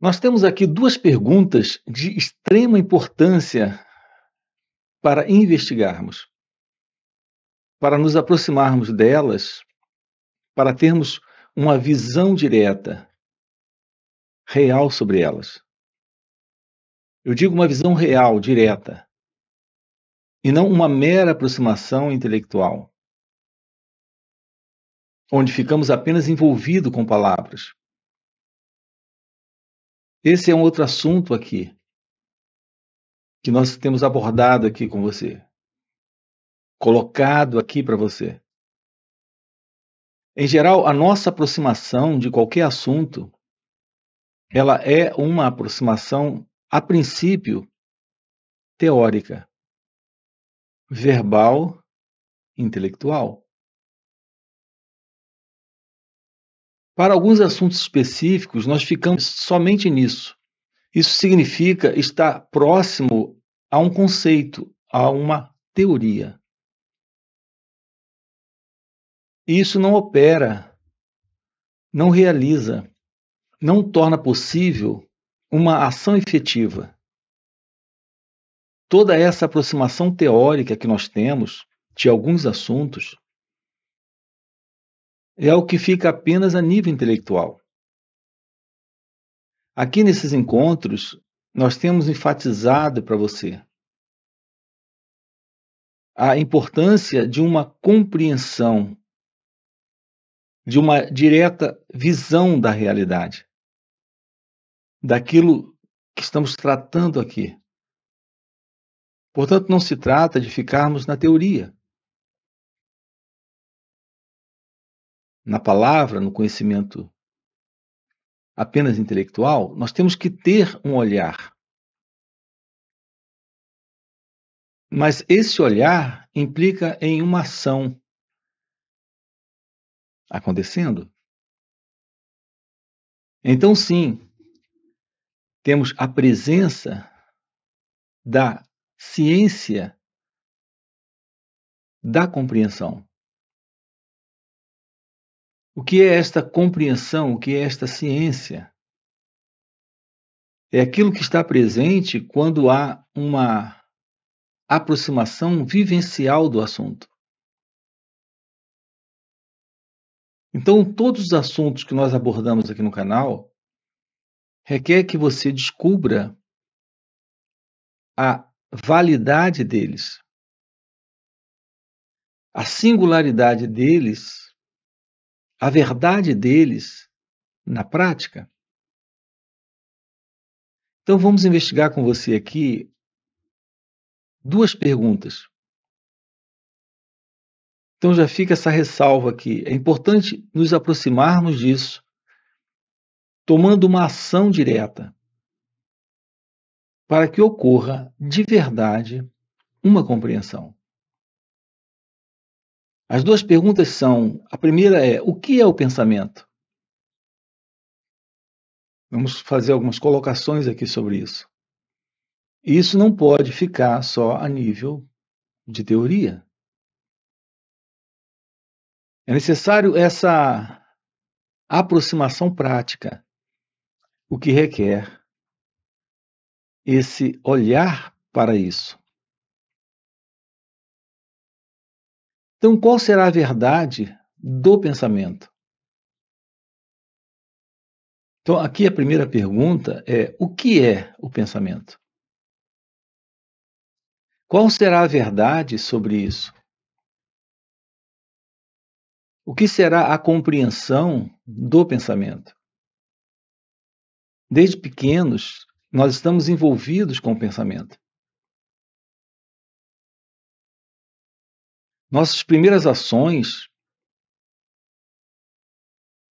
Nós temos aqui duas perguntas de extrema importância para investigarmos, para nos aproximarmos delas, para termos uma visão direta, real sobre elas. Eu digo uma visão real, direta, e não uma mera aproximação intelectual, onde ficamos apenas envolvidos com palavras. Esse é um outro assunto aqui que nós temos abordado aqui com você, colocado aqui para você. Em geral, a nossa aproximação de qualquer assunto, ela é uma aproximação a princípio teórica, verbal, intelectual. Para alguns assuntos específicos, nós ficamos somente nisso. Isso significa estar próximo a um conceito, a uma teoria. E isso não opera, não realiza, não torna possível uma ação efetiva. Toda essa aproximação teórica que nós temos de alguns assuntos é o que fica apenas a nível intelectual. Aqui nesses encontros, nós temos enfatizado para você a importância de uma compreensão, de uma direta visão da realidade, daquilo que estamos tratando aqui. Portanto, não se trata de ficarmos na teoria, na palavra, no conhecimento apenas intelectual, nós temos que ter um olhar. Mas esse olhar implica em uma ação acontecendo. Então, sim, temos a presença da ciência da compreensão. O que é esta compreensão? O que é esta ciência? É aquilo que está presente quando há uma aproximação vivencial do assunto. Então, todos os assuntos que nós abordamos aqui no canal requer que você descubra a validade deles, a singularidade deles a verdade deles na prática? Então vamos investigar com você aqui duas perguntas. Então já fica essa ressalva aqui. É importante nos aproximarmos disso, tomando uma ação direta, para que ocorra de verdade uma compreensão. As duas perguntas são: a primeira é, o que é o pensamento? Vamos fazer algumas colocações aqui sobre isso. E isso não pode ficar só a nível de teoria. É necessário essa aproximação prática, o que requer esse olhar para isso. Então, qual será a verdade do pensamento? Então, aqui a primeira pergunta é: o que é o pensamento? Qual será a verdade sobre isso? O que será a compreensão do pensamento? Desde pequenos, nós estamos envolvidos com o pensamento. Nossas primeiras ações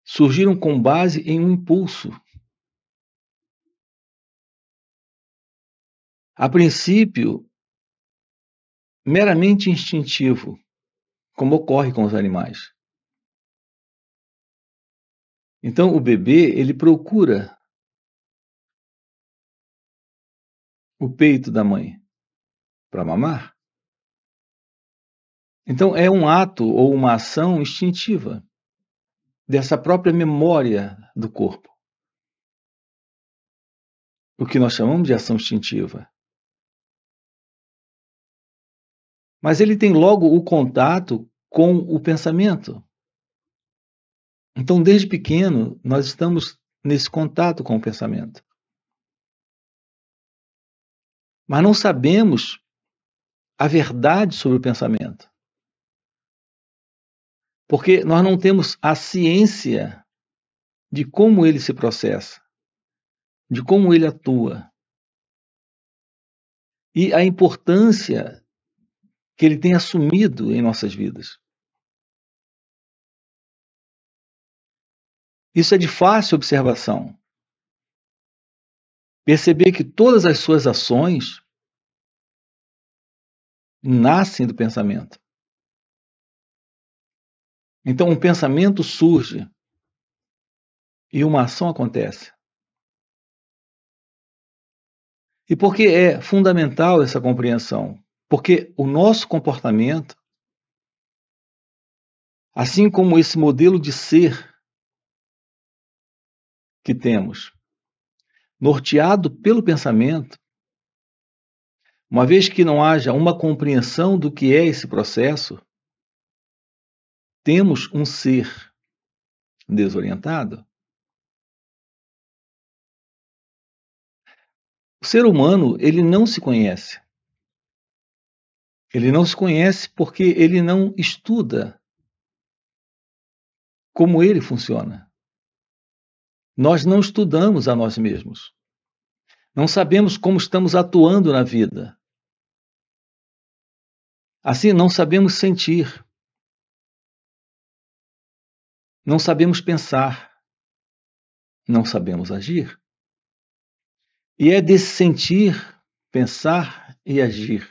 surgiram com base em um impulso. A princípio, meramente instintivo, como ocorre com os animais. Então, o bebê, ele procura o peito da mãe para mamar. Então, é um ato ou uma ação instintiva dessa própria memória do corpo. O que nós chamamos de ação instintiva. Mas ele tem logo o contato com o pensamento. Então, desde pequeno, nós estamos nesse contato com o pensamento. Mas não sabemos a verdade sobre o pensamento. Porque nós não temos a ciência de como ele se processa, de como ele atua. E a importância que ele tem assumido em nossas vidas. Isso é de fácil observação. Perceber que todas as suas ações nascem do pensamento. Então um pensamento surge e uma ação acontece. E por que é fundamental essa compreensão? Porque o nosso comportamento, assim como esse modelo de ser que temos, norteado pelo pensamento, uma vez que não haja uma compreensão do que é esse processo, temos um ser desorientado, o ser humano ele não se conhece. Ele não se conhece porque ele não estuda como ele funciona. Nós não estudamos a nós mesmos. Não sabemos como estamos atuando na vida. Assim, não sabemos sentir. Não sabemos pensar, não sabemos agir. E é desse sentir, pensar e agir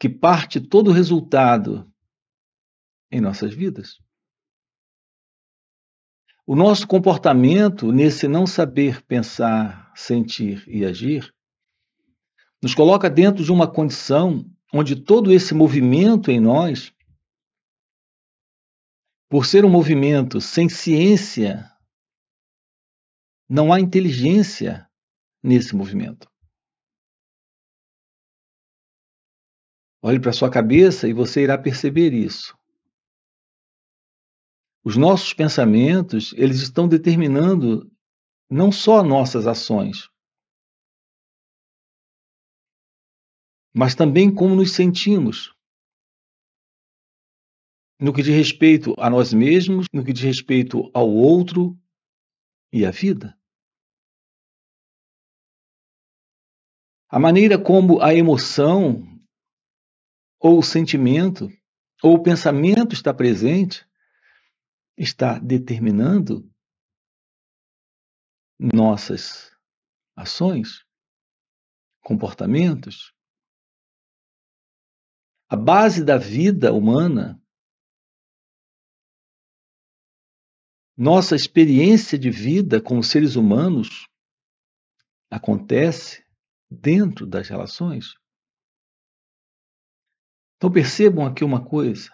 que parte todo o resultado em nossas vidas. O nosso comportamento nesse não saber pensar, sentir e agir nos coloca dentro de uma condição onde todo esse movimento em nós por ser um movimento sem ciência, não há inteligência nesse movimento. Olhe para sua cabeça e você irá perceber isso. Os nossos pensamentos, eles estão determinando não só nossas ações, mas também como nos sentimos no que diz respeito a nós mesmos, no que diz respeito ao outro e à vida. A maneira como a emoção, ou o sentimento, ou o pensamento está presente, está determinando nossas ações, comportamentos. A base da vida humana Nossa experiência de vida como seres humanos acontece dentro das relações. Então percebam aqui uma coisa: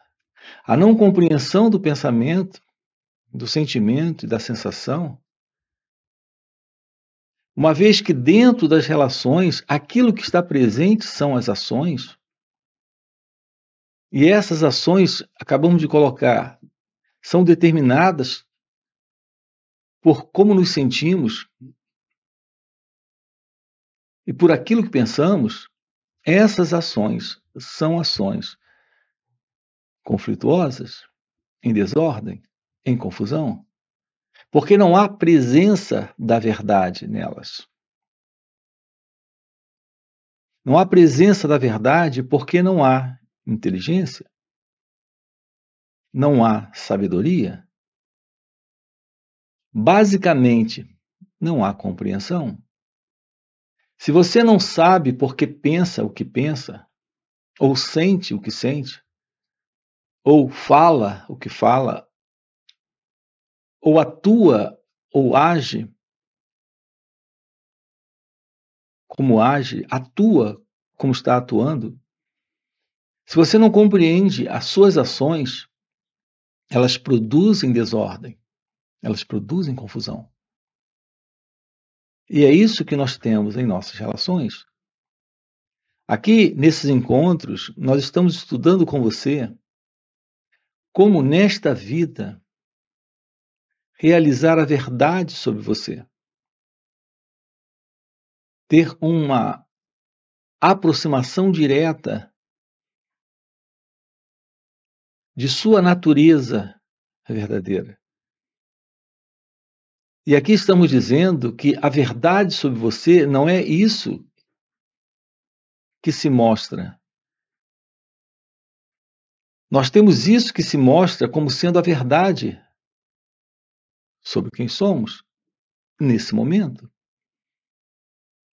a não compreensão do pensamento, do sentimento e da sensação, uma vez que dentro das relações aquilo que está presente são as ações, e essas ações acabamos de colocar são determinadas por como nos sentimos e por aquilo que pensamos, essas ações são ações conflituosas, em desordem, em confusão, porque não há presença da verdade nelas. Não há presença da verdade porque não há inteligência, não há sabedoria, Basicamente, não há compreensão. Se você não sabe porque pensa o que pensa, ou sente o que sente, ou fala o que fala, ou atua ou age como age, atua como está atuando, se você não compreende as suas ações, elas produzem desordem. Elas produzem confusão. E é isso que nós temos em nossas relações. Aqui, nesses encontros, nós estamos estudando com você como, nesta vida, realizar a verdade sobre você. Ter uma aproximação direta de sua natureza verdadeira. E aqui estamos dizendo que a verdade sobre você não é isso que se mostra. Nós temos isso que se mostra como sendo a verdade sobre quem somos nesse momento.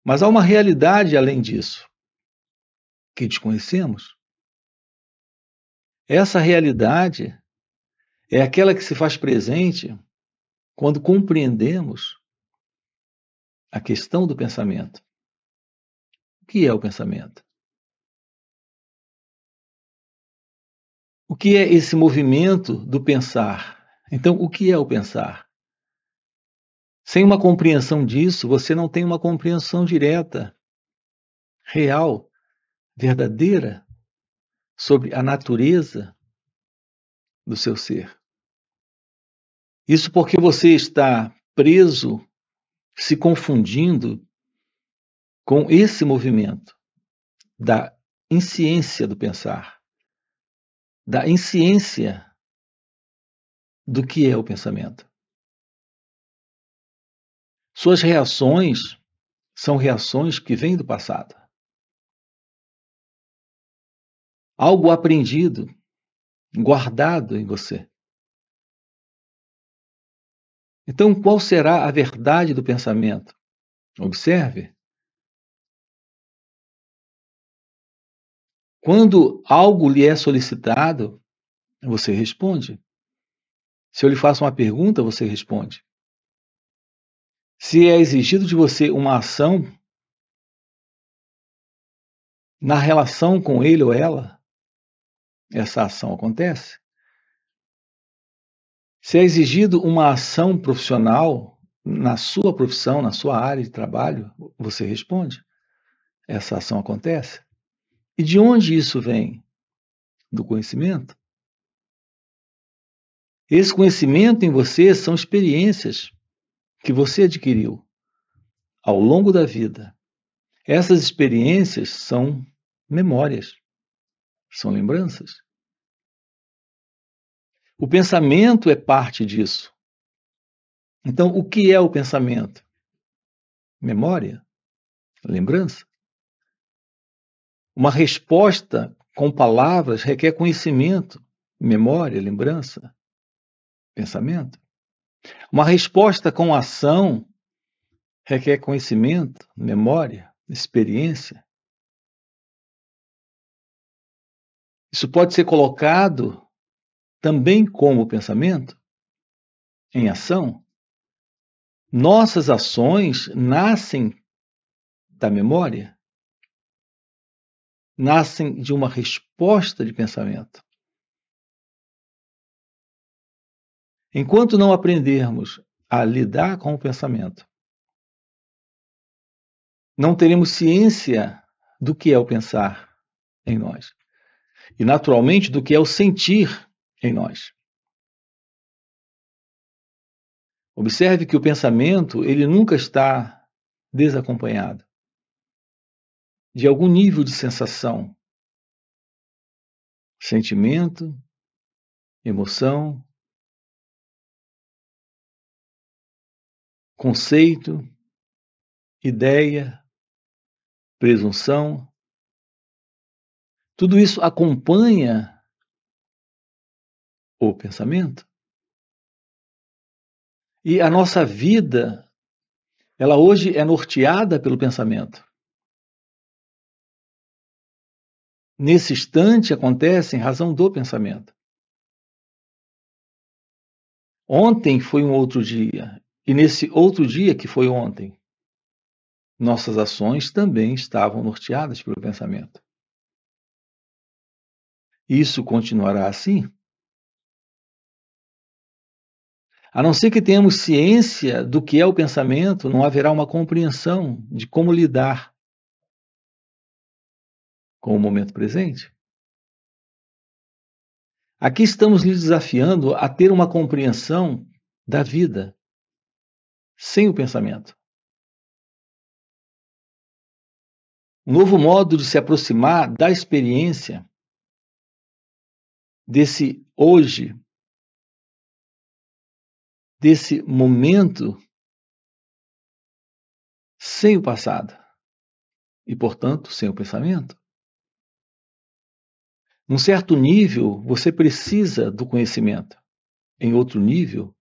Mas há uma realidade além disso que desconhecemos. Essa realidade é aquela que se faz presente quando compreendemos a questão do pensamento. O que é o pensamento? O que é esse movimento do pensar? Então, o que é o pensar? Sem uma compreensão disso, você não tem uma compreensão direta, real, verdadeira sobre a natureza do seu ser. Isso porque você está preso, se confundindo com esse movimento da insciência do pensar, da insciência do que é o pensamento. Suas reações são reações que vêm do passado. Algo aprendido, guardado em você. Então, qual será a verdade do pensamento? Observe. Quando algo lhe é solicitado, você responde. Se eu lhe faço uma pergunta, você responde. Se é exigido de você uma ação na relação com ele ou ela, essa ação acontece. Se é exigido uma ação profissional na sua profissão, na sua área de trabalho, você responde. Essa ação acontece. E de onde isso vem? Do conhecimento. Esse conhecimento em você são experiências que você adquiriu ao longo da vida. Essas experiências são memórias, são lembranças. O pensamento é parte disso. Então, o que é o pensamento? Memória? Lembrança? Uma resposta com palavras requer conhecimento, memória, lembrança, pensamento. Uma resposta com ação requer conhecimento, memória, experiência. Isso pode ser colocado também como o pensamento, em ação, nossas ações nascem da memória, nascem de uma resposta de pensamento. Enquanto não aprendermos a lidar com o pensamento, não teremos ciência do que é o pensar em nós e, naturalmente, do que é o sentir em nós. Observe que o pensamento, ele nunca está desacompanhado de algum nível de sensação, sentimento, emoção, conceito, ideia, presunção. Tudo isso acompanha o pensamento. E a nossa vida, ela hoje é norteada pelo pensamento. Nesse instante acontece em razão do pensamento. Ontem foi um outro dia, e nesse outro dia que foi ontem, nossas ações também estavam norteadas pelo pensamento. Isso continuará assim? A não ser que tenhamos ciência do que é o pensamento, não haverá uma compreensão de como lidar com o momento presente. Aqui estamos lhe desafiando a ter uma compreensão da vida sem o pensamento. Um novo modo de se aproximar da experiência desse hoje desse momento sem o passado e, portanto, sem o pensamento. Num certo nível, você precisa do conhecimento. Em outro nível,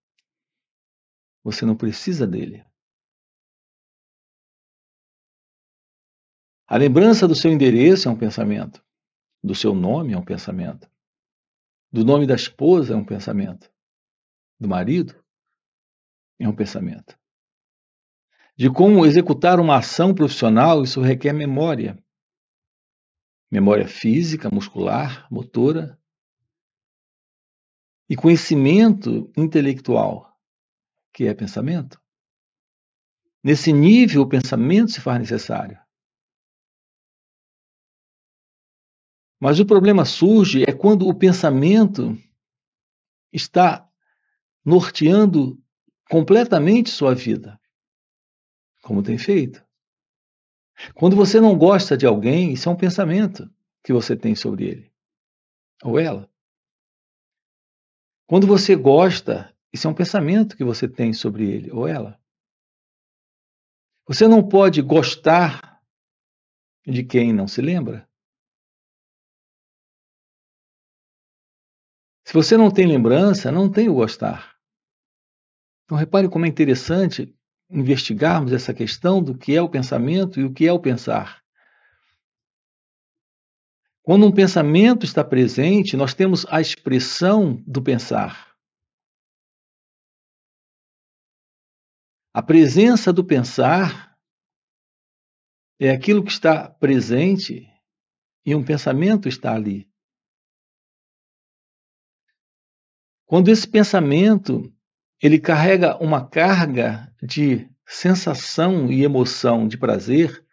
você não precisa dele. A lembrança do seu endereço é um pensamento. Do seu nome é um pensamento. Do nome da esposa é um pensamento. Do marido é um pensamento. De como executar uma ação profissional, isso requer memória. Memória física, muscular, motora. E conhecimento intelectual, que é pensamento. Nesse nível, o pensamento se faz necessário. Mas o problema surge é quando o pensamento está norteando completamente sua vida, como tem feito. Quando você não gosta de alguém, isso é um pensamento que você tem sobre ele ou ela. Quando você gosta, isso é um pensamento que você tem sobre ele ou ela. Você não pode gostar de quem não se lembra. Se você não tem lembrança, não tem o gostar. Então, repare como é interessante investigarmos essa questão do que é o pensamento e o que é o pensar. Quando um pensamento está presente, nós temos a expressão do pensar. A presença do pensar é aquilo que está presente e um pensamento está ali. Quando esse pensamento ele carrega uma carga de sensação e emoção de prazer.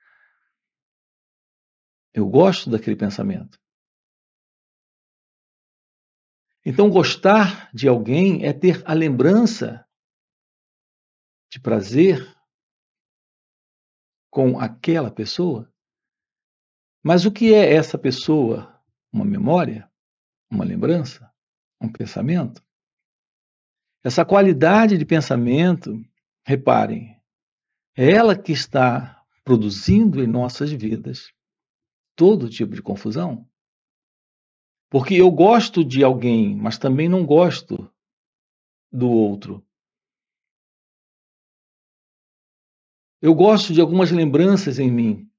Eu gosto daquele pensamento. Então, gostar de alguém é ter a lembrança de prazer com aquela pessoa. Mas o que é essa pessoa? Uma memória? Uma lembrança? Um pensamento? Essa qualidade de pensamento, reparem, é ela que está produzindo em nossas vidas todo tipo de confusão. Porque eu gosto de alguém, mas também não gosto do outro. Eu gosto de algumas lembranças em mim,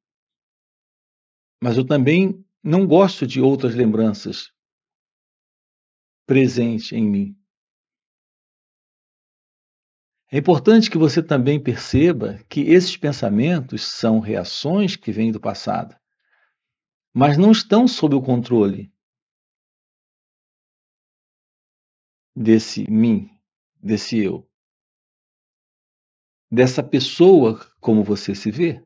mas eu também não gosto de outras lembranças presentes em mim. É importante que você também perceba que esses pensamentos são reações que vêm do passado, mas não estão sob o controle desse mim, desse eu, dessa pessoa como você se vê.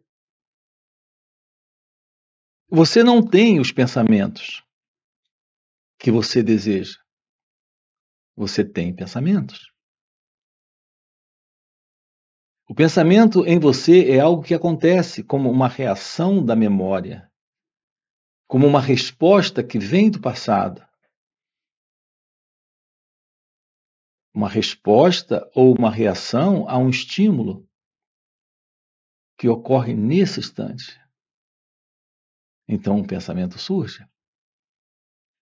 Você não tem os pensamentos que você deseja. Você tem pensamentos. O pensamento em você é algo que acontece como uma reação da memória, como uma resposta que vem do passado. Uma resposta ou uma reação a um estímulo que ocorre nesse instante. Então um pensamento surge.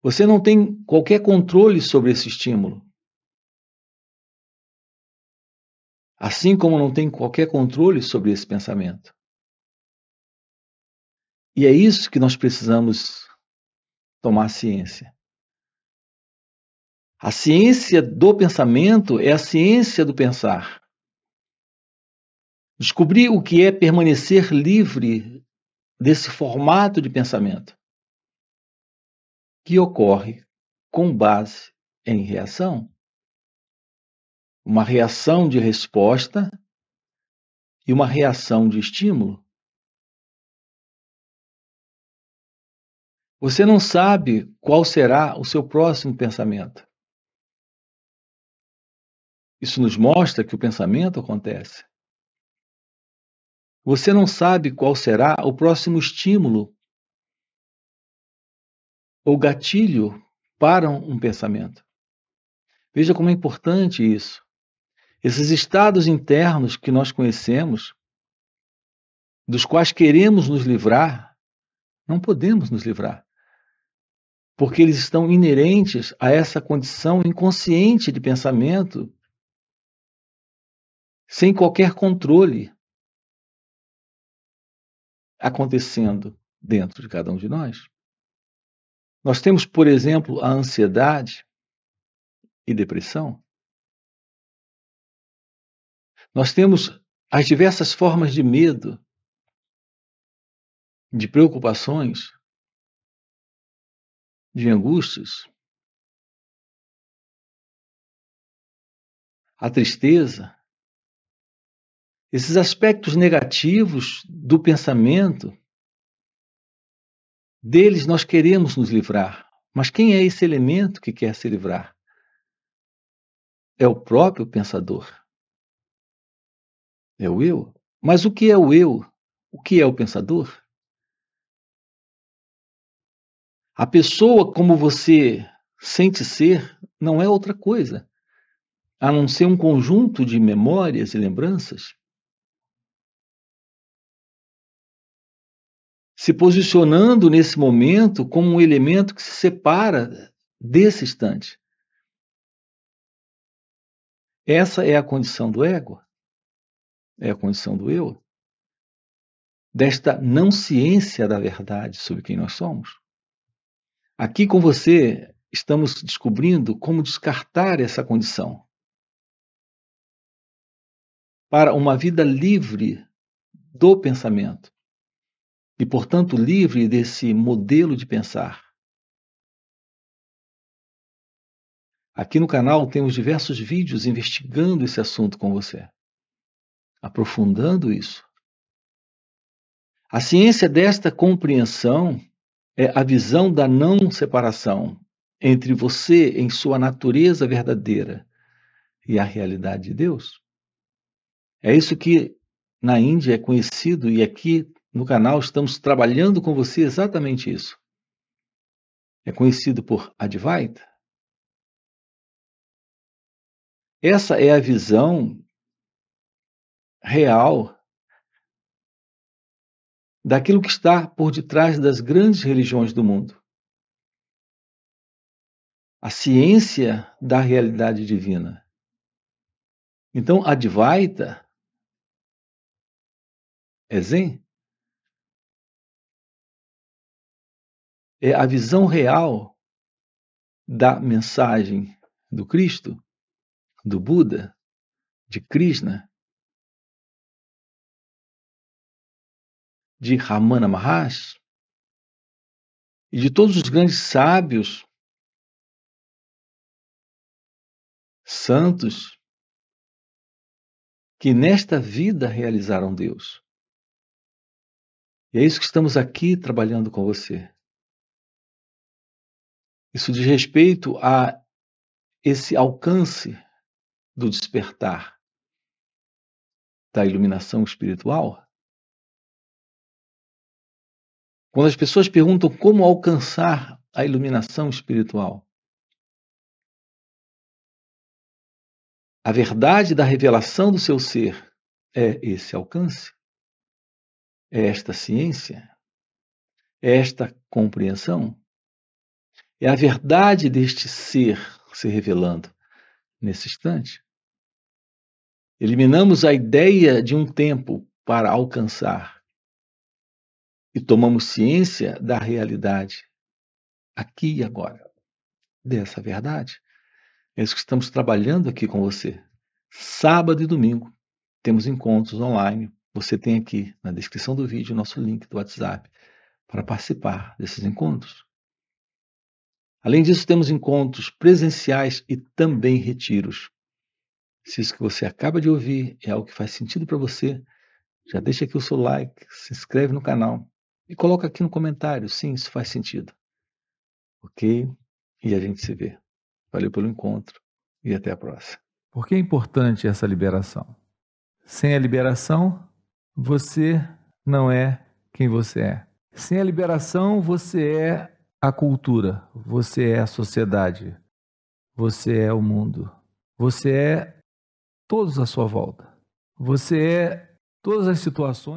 Você não tem qualquer controle sobre esse estímulo. assim como não tem qualquer controle sobre esse pensamento. E é isso que nós precisamos tomar ciência. A ciência do pensamento é a ciência do pensar. Descobrir o que é permanecer livre desse formato de pensamento que ocorre com base em reação uma reação de resposta e uma reação de estímulo. Você não sabe qual será o seu próximo pensamento. Isso nos mostra que o pensamento acontece. Você não sabe qual será o próximo estímulo ou gatilho para um pensamento. Veja como é importante isso. Esses estados internos que nós conhecemos, dos quais queremos nos livrar, não podemos nos livrar, porque eles estão inerentes a essa condição inconsciente de pensamento, sem qualquer controle acontecendo dentro de cada um de nós. Nós temos, por exemplo, a ansiedade e depressão, nós temos as diversas formas de medo, de preocupações, de angústias, a tristeza, esses aspectos negativos do pensamento, deles nós queremos nos livrar. Mas quem é esse elemento que quer se livrar? É o próprio pensador. É o eu. Mas o que é o eu? O que é o pensador? A pessoa como você sente ser não é outra coisa a não ser um conjunto de memórias e lembranças. Se posicionando nesse momento como um elemento que se separa desse instante. Essa é a condição do ego é a condição do eu, desta não ciência da verdade sobre quem nós somos. Aqui com você estamos descobrindo como descartar essa condição para uma vida livre do pensamento e, portanto, livre desse modelo de pensar. Aqui no canal temos diversos vídeos investigando esse assunto com você aprofundando isso. A ciência desta compreensão é a visão da não separação entre você em sua natureza verdadeira e a realidade de Deus. É isso que na Índia é conhecido e aqui no canal estamos trabalhando com você exatamente isso. É conhecido por Advaita. Essa é a visão real daquilo que está por detrás das grandes religiões do mundo. A ciência da realidade divina. Então, Advaita é Zen? É a visão real da mensagem do Cristo, do Buda, de Krishna, de Ramana Maharaj e de todos os grandes sábios, santos, que nesta vida realizaram Deus. E é isso que estamos aqui trabalhando com você. Isso diz respeito a esse alcance do despertar da iluminação espiritual quando as pessoas perguntam como alcançar a iluminação espiritual, a verdade da revelação do seu ser é esse alcance, é esta ciência, é esta compreensão, é a verdade deste ser se revelando nesse instante. Eliminamos a ideia de um tempo para alcançar e tomamos ciência da realidade, aqui e agora, dessa verdade. É isso que estamos trabalhando aqui com você. Sábado e domingo temos encontros online. Você tem aqui na descrição do vídeo o nosso link do WhatsApp para participar desses encontros. Além disso, temos encontros presenciais e também retiros. Se isso que você acaba de ouvir é algo que faz sentido para você, já deixa aqui o seu like, se inscreve no canal e coloca aqui no comentário, sim, isso faz sentido. Ok? E a gente se vê. Valeu pelo encontro e até a próxima. Por que é importante essa liberação? Sem a liberação, você não é quem você é. Sem a liberação, você é a cultura, você é a sociedade, você é o mundo, você é todos à sua volta, você é todas as situações.